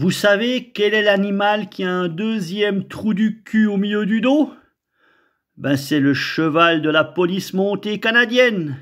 Vous savez quel est l'animal qui a un deuxième trou du cul au milieu du dos Ben c'est le cheval de la police montée canadienne.